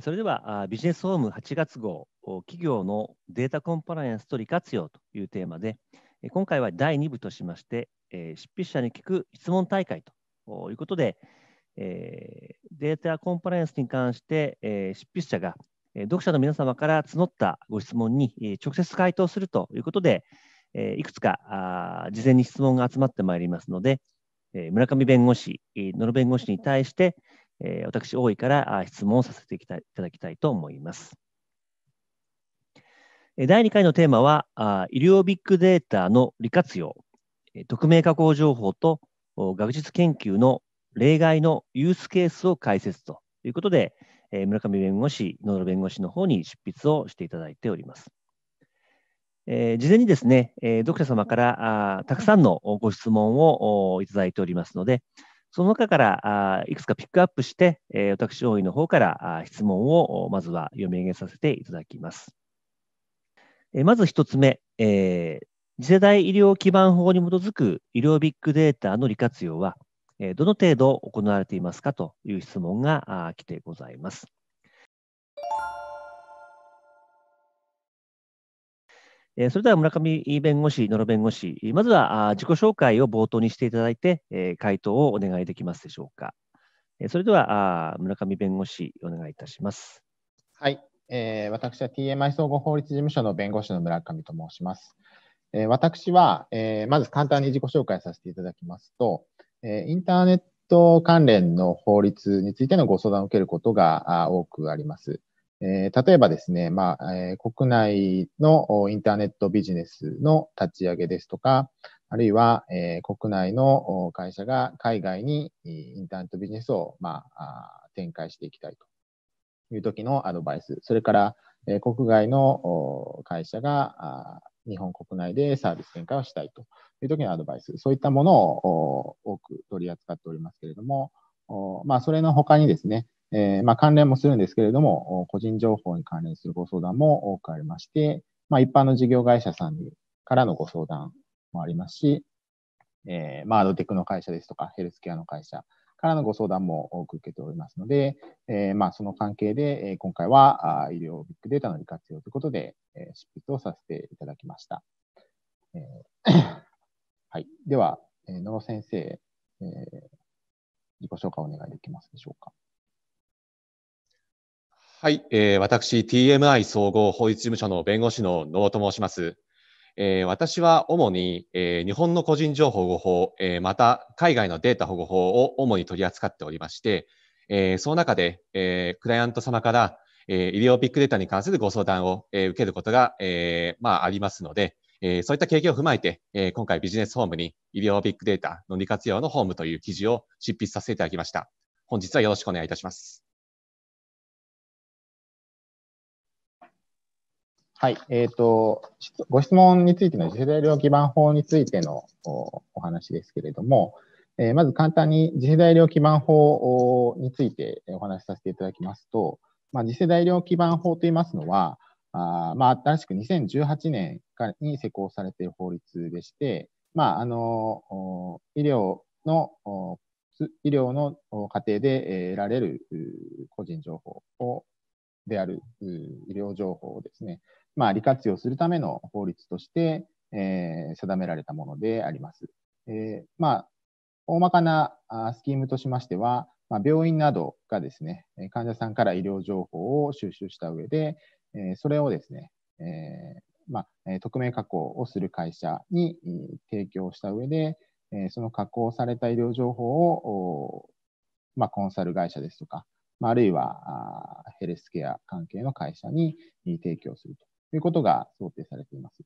それではビジネスホーム8月号企業のデータコンプライアンスと利活用というテーマで今回は第2部としまして執筆者に聞く質問大会ということでデータコンプライアンスに関して執筆者が読者の皆様から募ったご質問に直接回答するということでいくつか事前に質問が集まってまいりますので村上弁護士、野呂弁護士に対してえ私、大井から質問をさせていただきたいと思います。第2回のテーマは、医療ビッグデータの利活用、匿名加工情報と学術研究の例外のユースケースを解説ということで、村上弁護士、野田弁護士の方に執筆をしていただいております。え事前にですね、え読者様からあたくさんのご質問をいただいておりますので、その中からいくつかピックアップして、私大井の方から質問をまずは読み上げさせていただきます。まず1つ目、えー、次世代医療基盤法に基づく医療ビッグデータの利活用は、どの程度行われていますかという質問が来てございます。それでは村上弁護士、野呂弁護士、まずは自己紹介を冒頭にしていただいて、回答をお願いできますでしょうか。それでは村上弁護士、お願いいたします。はい、えー、私は TMI 総合法律事務所の弁護士の村上と申します。えー、私は、えー、まず簡単に自己紹介させていただきますと、えインターネット関連の法律についてのご相談を受けることが多くあります。えー、例えばですね、まあえー、国内のインターネットビジネスの立ち上げですとか、あるいは、えー、国内の会社が海外にインターネットビジネスを、まあ、展開していきたいという時のアドバイス、それから、えー、国外の会社が日本国内でサービス展開をしたいという時のアドバイス、そういったものを多く取り扱っておりますけれども、まあ、それの他にですね、えー、まあ、関連もするんですけれども、個人情報に関連するご相談も多くありまして、まあ、一般の事業会社さんからのご相談もありますし、えー、まあ、アドテックの会社ですとか、ヘルスケアの会社からのご相談も多く受けておりますので、えー、まあ、その関係で、え今回はあ医療ビッグデータの利活用ということで、え執筆をさせていただきました。え はい。では、え野呂先生、え自己紹介をお願いできますでしょうか。はい、えー、私、TMI 総合法律事務所の弁護士の尾と申します。えー、私は主に、えー、日本の個人情報保護法、えー、また海外のデータ保護法を主に取り扱っておりまして、えー、その中で、えー、クライアント様から、えー、医療ビッグデータに関するご相談を、えー、受けることが、えーまあ、ありますので、えー、そういった経験を踏まえて、えー、今回ビジネスホームに医療ビッグデータの利活用のホームという記事を執筆させていただきました。本日はよろしくお願いいたします。はい、えっ、ー、と、ご質問についての次世代料基盤法についてのお話ですけれども、えー、まず簡単に次世代料基盤法についてお話しさせていただきますと、まあ、次世代料基盤法といいますのは、あまあ、新しく2018年に施行されている法律でして、まあ、あの医療の医療の過程で得られる個人情報をである医療情報をですね、まあ、利活用するための法律として、えー、定められたものであります。えー、まあ、大まかなスキームとしましては、まあ、病院などがですね、患者さんから医療情報を収集した上で、えー、それをですね、えまあ、匿名加工をする会社に提供した上で、その加工された医療情報を、まあ、コンサル会社ですとか、あるいはヘルスケア関係の会社に提供するということが想定されています。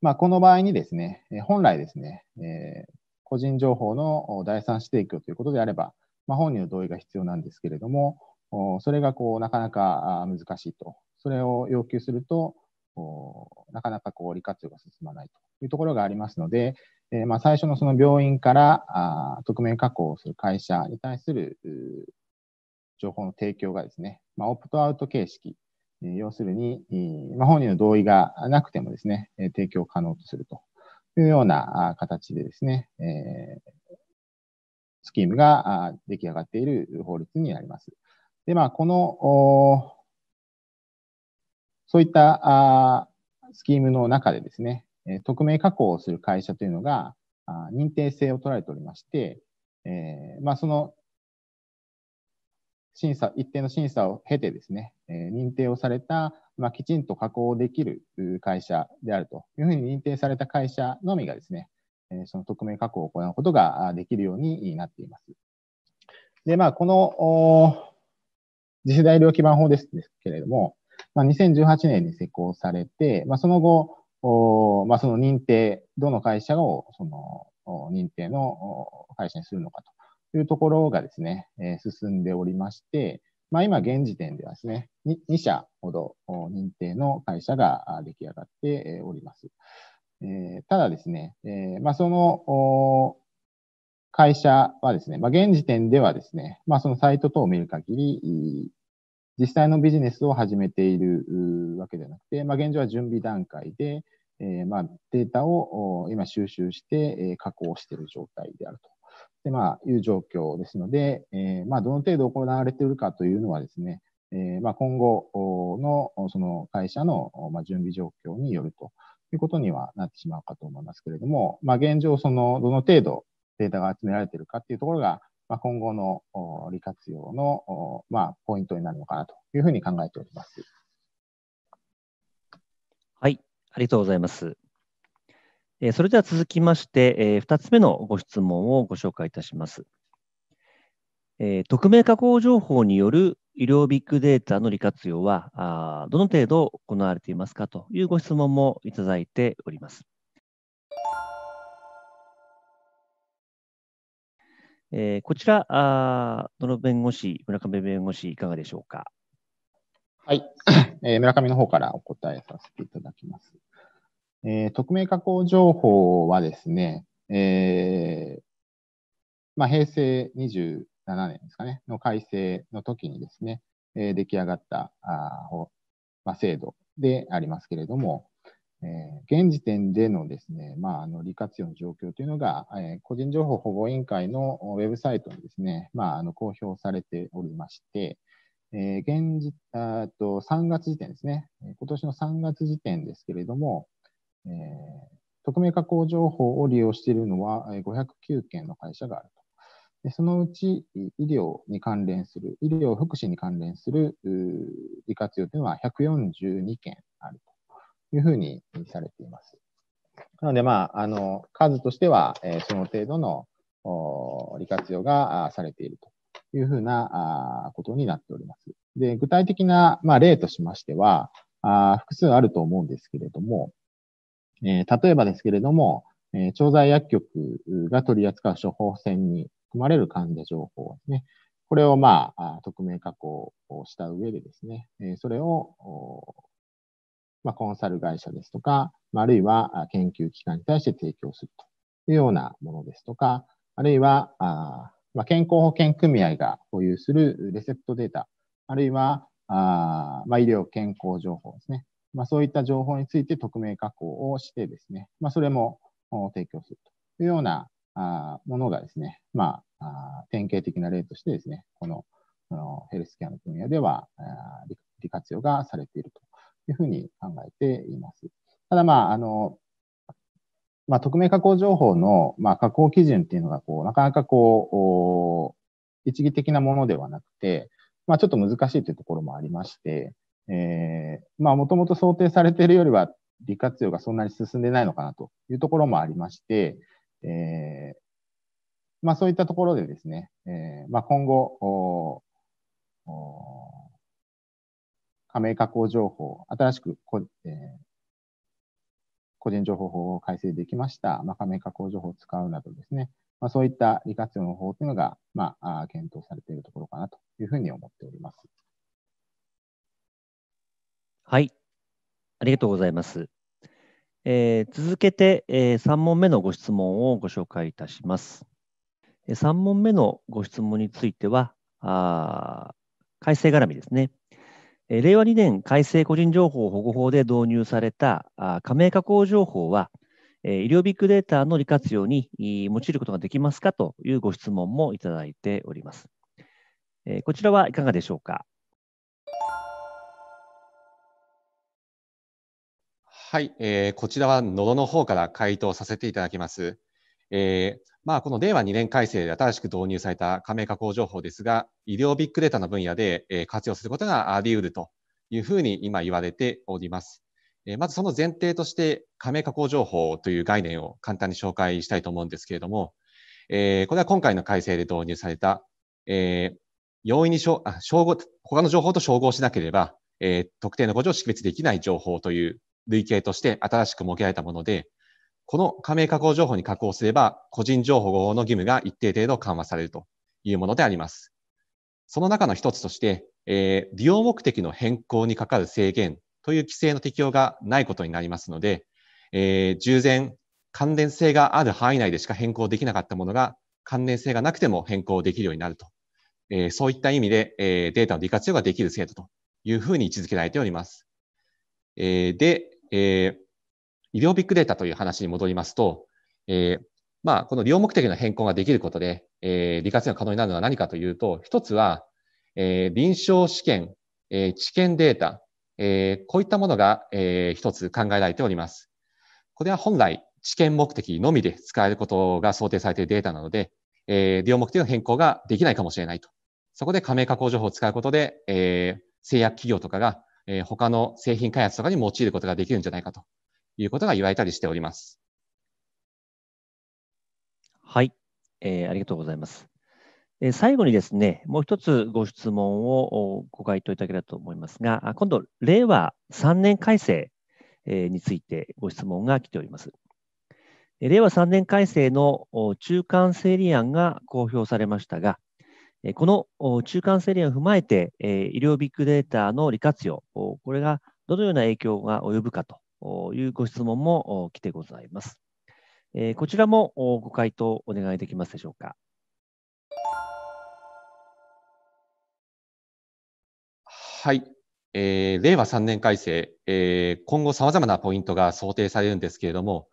まあ、この場合にですね、本来ですね、えー、個人情報の第三者提供ということであれば、まあ、本人の同意が必要なんですけれども、それがこうなかなか難しいと、それを要求すると、なかなかこう利活用が進まないというところがありますので、えー、まあ最初のその病院からあ匿名加工をする会社に対する情報の提供がですね、まあ、オプトアウト形式、えー、要するに、まあ、本人の同意がなくてもですね、えー、提供可能とするというような形でですね、えー、スキームが出来上がっている法律になります。で、まあ、この、そういったスキームの中でですね、匿名加工をする会社というのが認定性を取られておりまして、えーまあ、その審査、一定の審査を経てですね、え認定をされた、まあ、きちんと加工できる会社であるというふうに認定された会社のみがですね、えその匿名加工を行うことができるようになっています。で、まあ、この、次世代量基盤法ですけれども、まあ、2018年に施行されて、まあ、その後、おまあ、その認定、どの会社をその認定の会社にするのかとというところがですね、えー、進んでおりまして、まあ、今現時点ではですね、2社ほど認定の会社が出来上がっております。えー、ただですね、えー、まあ、その会社はですね、まあ、現時点ではですね、まあ、そのサイト等を見る限り、実際のビジネスを始めているわけではなくて、まあ、現状は準備段階で、えー、まあデータを今収集して加工している状態であるとで、まあ、いう状況ですので、えー、まあ、どの程度行われているかというのはですね、えー、まあ、今後のその会社の準備状況によるということにはなってしまうかと思いますけれども、まあ、現状、その、どの程度データが集められているかというところが、まあ、今後の利活用の、まあ、ポイントになるのかなというふうに考えております。はい、ありがとうございます。えそれでは続きまして、え2つ目のご質問をご紹介いたします。え匿名加工情報による医療ビッグデータの利活用はあどの程度行われていますかというご質問もいただいております。えー、こちら、あ野呂弁護士、村上弁護士、いかがでしょうか。はい、えー、村上の方からお答えさせていただきます。えー、匿名加工情報はですね、えー、まあ、平成27年ですかね、の改正の時にですね、えー、出来上がったあ、まあ、制度でありますけれども、えー、現時点でのですね、まあ、あの利活用の状況というのが、えー、個人情報保護委員会のウェブサイトにですね、まあ、あの公表されておりまして、えー、現時あと3月時点ですね、今年の3月時点ですけれども、えー、匿名加工情報を利用しているのは509件の会社があると。でそのうち医療に関連する、医療福祉に関連する利活用というのは142件あるというふうにされています。なので、まあ、あの数としては、えー、その程度の利活用がされているというふうなことになっております。で具体的な、まあ、例としましてはあ、複数あると思うんですけれども、えー、例えばですけれども、えー、調剤薬局が取り扱う処方箋に含まれる患者情報ですね。これを、まあ、匿名加工をした上でですね、えそれを、まあ、コンサル会社ですとか、あるいは研究機関に対して提供するというようなものですとか、あるいは、あまあ、健康保険組合が保有するレセプトデータ、あるいは、あまあ、医療健康情報ですね。まあ、そういった情報について匿名加工をしてですね、まあ、それも提供するというようなあものがですね、まあ、あ典型的な例としてですね、こののヘルスケアの分野ではあ利活用がされているというふうに考えています。ただ、まあ、あの、まあ、匿名加工情報の、まあ、加工基準っていうのが、こう、なかなかこう、一義的なものではなくて、まあ、ちょっと難しいというところもありまして、えー、まあ、もともと想定されているよりは、利活用がそんなに進んでないのかなというところもありまして、えー、まあ、そういったところでですね、えー、まあ、今後、加盟加工情報、新しくこ、えー、個人情報法を改正できました、まあ、加盟加工情報を使うなどですね、まあ、そういった利活用の方というのが、まあ、検討されているところかなというふうに思っております。はい。ありがとうございます。えー、続けて、えー、3問目のご質問をご紹介いたします。え3問目のご質問については、あ改正絡みですね。えー、令和2年改正個人情報保護法で導入されたあ加盟加工情報は、えー、医療ビッグデータの利活用に用いることができますかというご質問もいただいております。えー、こちらはいかがでしょうか。はい、えー、こちらは野の方から回答させていただきます。えー、まあ、この令和2年改正で新しく導入された加盟加工情報ですが、医療ビッグデータの分野で、えー、活用することがあり得るというふうに今言われております。えー、まずその前提として、加盟加工情報という概念を簡単に紹介したいと思うんですけれども、えー、これは今回の改正で導入された、えー、容易に照合、他の情報と照合しなければ、えー、特定の誤字を識別できない情報という類型として新しく設けられたもので、この加盟加工情報に加工すれば、個人情報の義務が一定程度緩和されるというものであります。その中の一つとして、えー、利用目的の変更にかかる制限という規制の適用がないことになりますので、えー、従前、関連性がある範囲内でしか変更できなかったものが、関連性がなくても変更できるようになると。えー、そういった意味で、えー、データの利活用ができる制度というふうに位置づけられております。えー、で、えー、医療ビッグデータという話に戻りますと、えー、まあ、この利用目的の変更ができることで、えー、利活用が可能になるのは何かというと、一つは、えー、臨床試験、えー、治験データ、えー、こういったものが、えー、一つ考えられております。これは本来、治験目的のみで使えることが想定されているデータなので、えー、利用目的の変更ができないかもしれないと。そこで加盟加工情報を使うことで、えー、製薬企業とかがえー、他の製品開発とかに用いることができるんじゃないかということが言われたりしております。はい、えー、ありがとうございます。えー、最後にですね、もう一つご質問をご回答いただければと思いますが、今度、令和3年改正についてご質問が来ております。令和3年改正の中間整理案が公表されましたが、この中間整理を踏まえて、医療ビッグデータの利活用、これがどのような影響が及ぶかというご質問も来てございます。こちらもご回答お願いできますでしょうか。はい、えー、令和3年改正、えー、今後さまざまなポイントが想定されるんですけれども、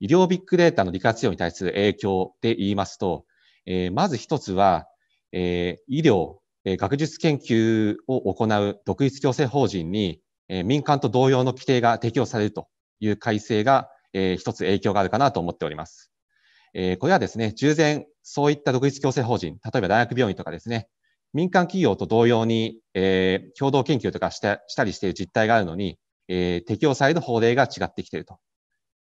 医療ビッグデータの利活用に対する影響で言いますと、えー、まず一つは、えー、医療、えー、学術研究を行う独立行政法人に、えー、民間と同様の規定が適用されるという改正が、えー、一つ影響があるかなと思っております。えー、これはですね、従前、そういった独立行政法人、例えば大学病院とかですね、民間企業と同様に、えー、共同研究とかしたしたりしている実態があるのに、えー、適用される法令が違ってきていると。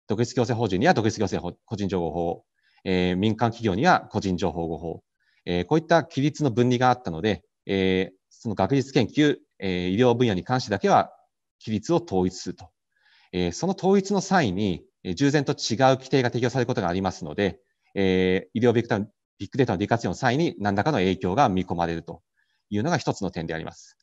独立行政法人には独立行政法個人情報法、えー、民間企業には個人情報保護法、えー、こういった規律の分離があったので、えー、その学術研究、えー、医療分野に関してだけは規律を統一すると。えー、その統一の際に、えー、従前と違う規定が適用されることがありますので、えー、医療ビッグビッグデータの利活用の際に何らかの影響が見込まれるというのが一つの点であります。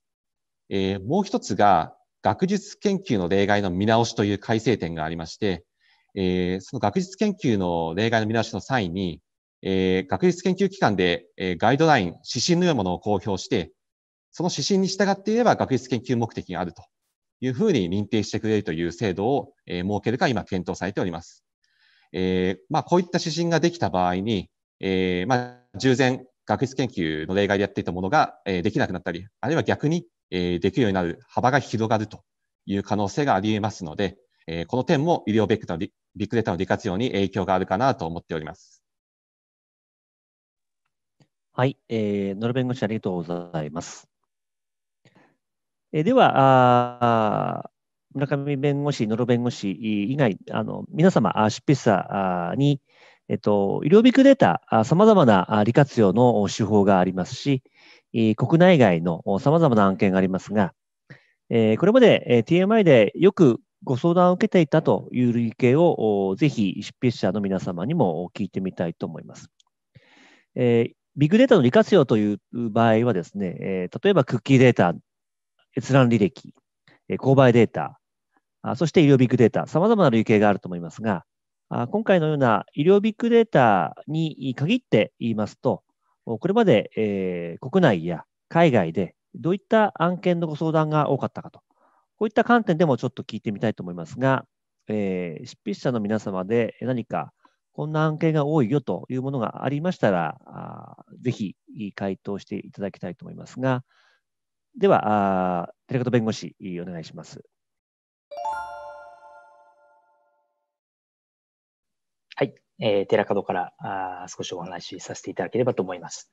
えー、もう一つが、学術研究の例外の見直しという改正点がありまして、えー、その学術研究の例外の見直しの際に、えー、学術研究機関で、えー、ガイドライン、指針のようなものを公表して、その指針に従っていれば学術研究目的があるというふうに認定してくれるという制度を、えー、設けるか今検討されております。えー、まあ、こういった指針ができた場合に、えー、まあ、従前学術研究の例外でやっていたものが、えー、できなくなったり、あるいは逆に、えー、できるようになる幅が広がるという可能性があり得ますので、えー、この点も医療ベクタル、ビッグデータの利活用に影響があるかなと思っております。はい、えー、弁護士ありがとうございます。えー、では、あ村上弁護士、野呂弁護士以外、あの皆様、執筆者に、えっと、医療ビッグデータ、さまざまな利活用の手法がありますし、国内外のさまざまな案件がありますが、えこれまで TMI でよくご相談を受けていたという類型をぜひ執筆者の皆様にも聞いてみたいと思います。えビッグデータの利活用という場合はですね、えー、例えばクッキーデータ、閲覧履歴、えー、購買データ、あそして医療ビッグデータ、様々な類型があると思いますが、あ今回のような医療ビッグデータに限って言いますと、これまで、えー、国内や海外でどういった案件のご相談が多かったかと、こういった観点でもちょっと聞いてみたいと思いますが、えー、執筆者の皆様で何かこんな案件が多いよというものがありましたら、ぜひ回答していただきたいと思いますが、では、テレカ弁護士、お願いします。はい、えー、寺門からあ少しお話しさせていただければと思います。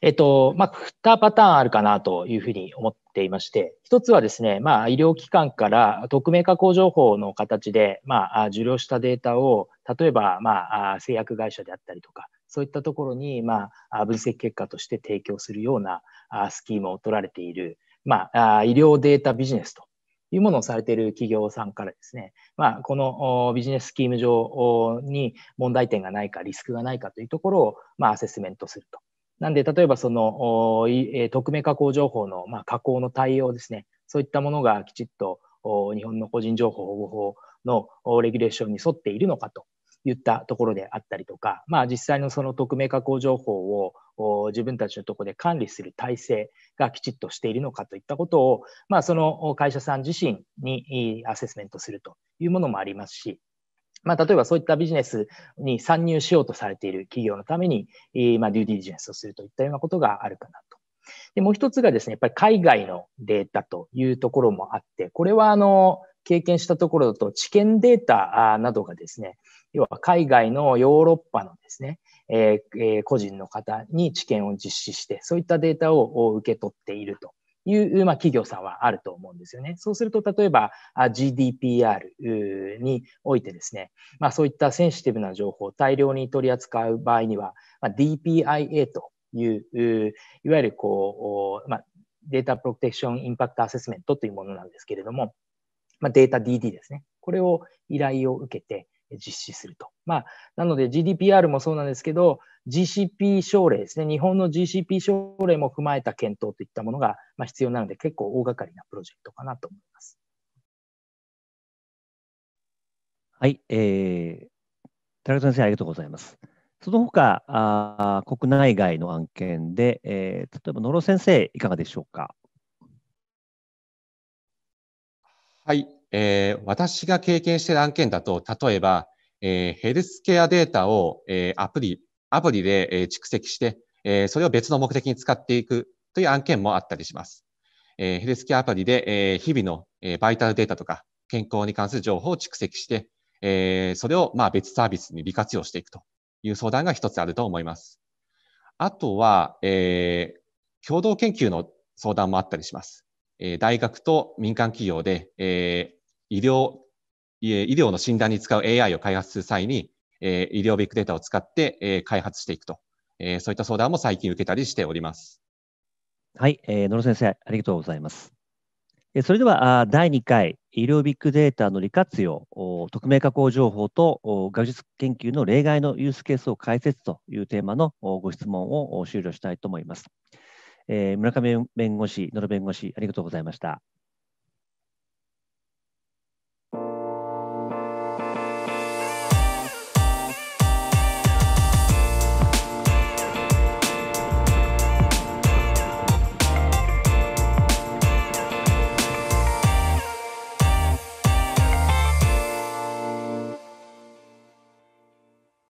えっ、と、まあ、2パターンあるかなというふうに思っていまして、1つはですね、まあ、医療機関から匿名加工情報の形で、まあ、受領したデータを、例えば、まあ、製薬会社であったりとか、そういったところに、まあ、分析結果として提供するようなスキームを取られている、まあ、医療データビジネスというものをされている企業さんからですね、まあ、このビジネススキーム上に問題点がないか、リスクがないかというところを、まあ、アセスメントすると。なんで、例えばその、匿名加工情報の、まあ、加工の対応ですね、そういったものがきちっと日本の個人情報保護法のレギュレーションに沿っているのかといったところであったりとか、まあ、実際のその匿名加工情報を自分たちのところで管理する体制がきちっとしているのかといったことを、まあ、その会社さん自身にアセスメントするというものもありますし、まあ、例えばそういったビジネスに参入しようとされている企業のために、まあ、デューディリジェンスをするといったようなことがあるかなと。でもう一つがですね、やっぱり海外のデータというところもあって、これはあの、経験したところだと、知見データなどがですね、要は海外のヨーロッパのですね、えー、個人の方に知見を実施して、そういったデータを受け取っているという、まあ、企業さんはあると思うんですよね。そうすると、例えば GDPR においてですね、まあ、そういったセンシティブな情報を大量に取り扱う場合には、まあ、DPIA という、いわゆるこう、まあ、データプロテクションインパクトアセスメントというものなんですけれども、まあ、データ DD ですね。これを依頼を受けて実施すると。まあ、なので GDPR もそうなんですけど、GCP 省令ですね。日本の GCP 省令も踏まえた検討といったものが必要なので、結構大掛かりなプロジェクトかなと思います。はい、えー、田中先生、ありがとうございます。その他、あ国内外の案件で、えー、例えば野呂先生、いかがでしょうか。はい、えー、私が経験している案件だと、例えば、えー、ヘルスケアデータを、えー、アプリ、アプリで、え蓄積して、えー、それを別の目的に使っていくという案件もあったりします。えー、ヘルスケアアプリで、えー、日々の、えー、バイタルデータとか健康に関する情報を蓄積して、えー、それをまあ別サービスに利活用していくという相談が一つあると思います。あとは、えー、共同研究の相談もあったりします。え大学と民間企業で、え医療、医療の診断に使う AI を開発する際に、え医療ビッグデータを使って、え開発していくと、えそういった相談も最近受けたりしております。はい、えー、野呂先生、ありがとうございます。えそれでは、あ第2回、医療ビッグデータの利活用、お匿名加工情報とお学術研究の例外のユースケースを解説というテーマのおご質問をお終了したいと思います。えー、村上弁護士、野呂弁護士、ありがとうございました。